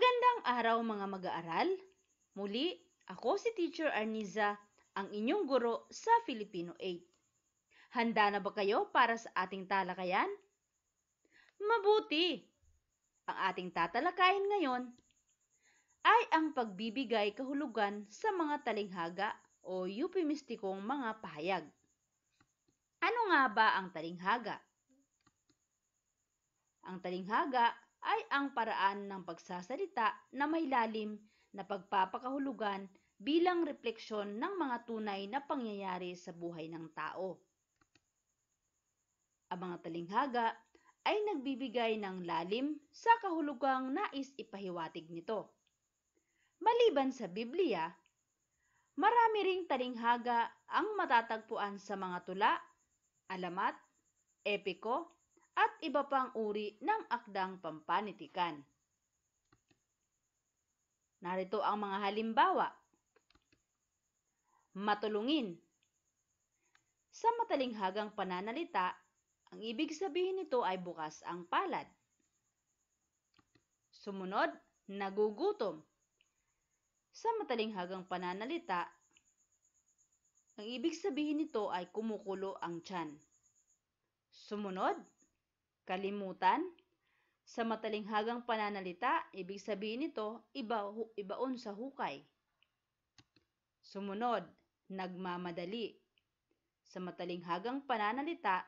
Magandang araw mga mag-aaral. Muli, ako si Teacher Arniza, ang inyong guro sa Filipino 8. Handa na ba kayo para sa ating talakayan? Mabuti! Ang ating tatalakayin ngayon ay ang pagbibigay kahulugan sa mga talinghaga o eupimistikong mga pahayag. Ano nga ba ang talinghaga? Ang talinghaga ay ang paraan ng pagsasalita na may lalim na pagpapakahulugan bilang refleksyon ng mga tunay na pangyayari sa buhay ng tao. Ang mga talinghaga ay nagbibigay ng lalim sa kahulugang nais ipahiwatig nito. Maliban sa Biblia, marami ring talinghaga ang matatagpuan sa mga tula, alamat, epiko, at iba pang uri ng akdang pampanitikan. Narito ang mga halimbawa. Matulungin. Sa matalinghagang pananalita, ang ibig sabihin nito ay bukas ang palad. Sumunod, nagugutom. Sa matalinghagang pananalita, ang ibig sabihin nito ay kumukulo ang tiyan. Sumunod, Kalimutan? Sa matalinghagang pananalita, ibig sabihin nito, iba, ibaon sa hukay. Sumunod, nagmamadali. Sa matalinghagang pananalita,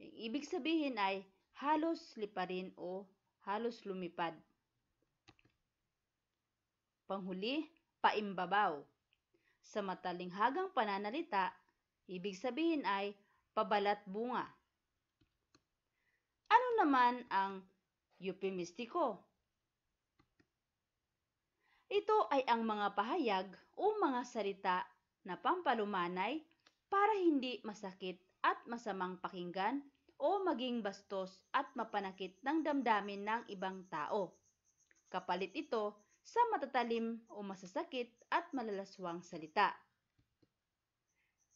ibig sabihin ay halos liparin o halos lumipad. Panghuli, paimbabaw. Sa matalinghagang pananalita, ibig sabihin ay pabalat bunga naman ang eupemistiko. Ito ay ang mga pahayag o mga salita na pampalumanay para hindi masakit at masamang pakinggan o maging bastos at mapanakit ng damdamin ng ibang tao. Kapalit ito sa matatalim o masasakit at malalaswang salita.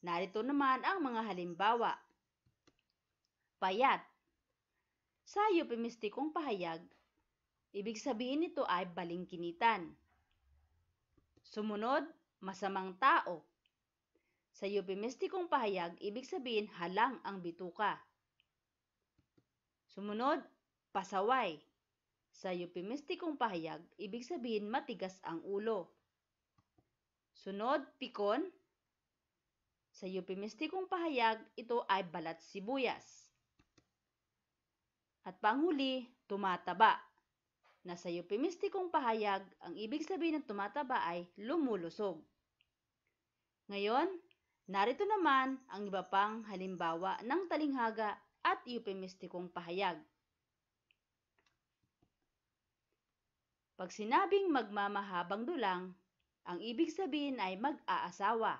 Narito naman ang mga halimbawa. Payat sa euphemistikong pahayag, ibig sabihin nito ay balingkinitan. Sumunod, masamang tao. Sa euphemistikong pahayag, ibig sabihin halang ang bituka. Sumunod, pasaway. Sa euphemistikong pahayag, ibig sabihin matigas ang ulo. Sunod, pikon. Sa euphemistikong pahayag, ito ay balat sibuyas. At panghuli, tumataba. Nasa sa euphemistikong pahayag, ang ibig sabihin ng tumataba ay lumulusog. Ngayon, narito naman ang iba pang halimbawa ng talinghaga at eupimistikong pahayag. Pag sinabing magmamahabang dulang, ang ibig sabihin ay mag-aasawa.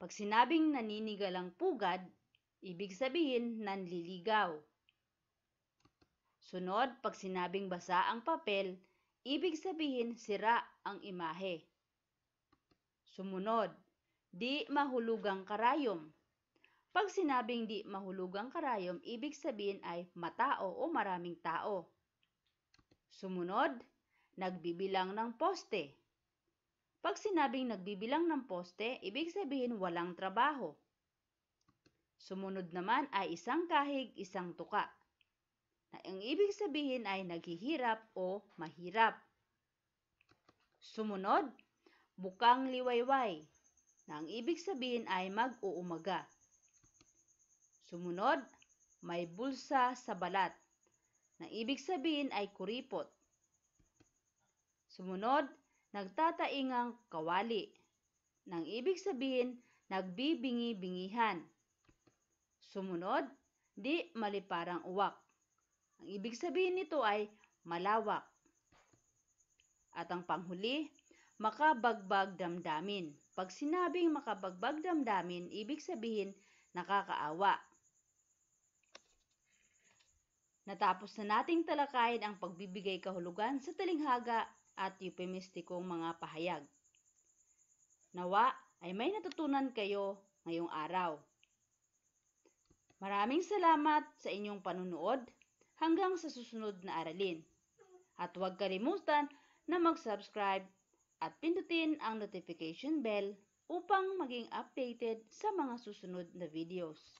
Pag sinabing naninigalang pugad, Ibig sabihin, nanliligaw. Sunod, pag sinabing basa ang papel, ibig sabihin sira ang imahe. Sumunod, di mahulugang karayom. Pag sinabing di mahulugang karayom, ibig sabihin ay matao o maraming tao. Sumunod, nagbibilang ng poste. Pag sinabing nagbibilang ng poste, ibig sabihin walang trabaho. Sumunod naman ay isang kahig, isang tuka. Na ang ibig sabihin ay naghihirap o mahirap. Sumunod, bukang liwayway. Na ang ibig sabihin ay mag-uumaga. Sumunod, may bulsa sa balat. Na ibig sabihin ay kuripot. Sumunod, nagtataingang kawali. Nang ibig sabihin, nagbibingi-bingihan. Sumunod, di maliparang uwak. Ang ibig sabihin nito ay malawak. At ang panghuli, makabagbag damdamin. Pag sinabing makabagbag damdamin, ibig sabihin nakakaawa. Natapos na nating talakayin ang pagbibigay kahulugan sa talinghaga at eupemistikong mga pahayag. Nawa ay may natutunan kayo ngayong araw. Maraming salamat sa inyong panunood hanggang sa susunod na aralin. At huwag kalimutan na mag-subscribe at pindutin ang notification bell upang maging updated sa mga susunod na videos.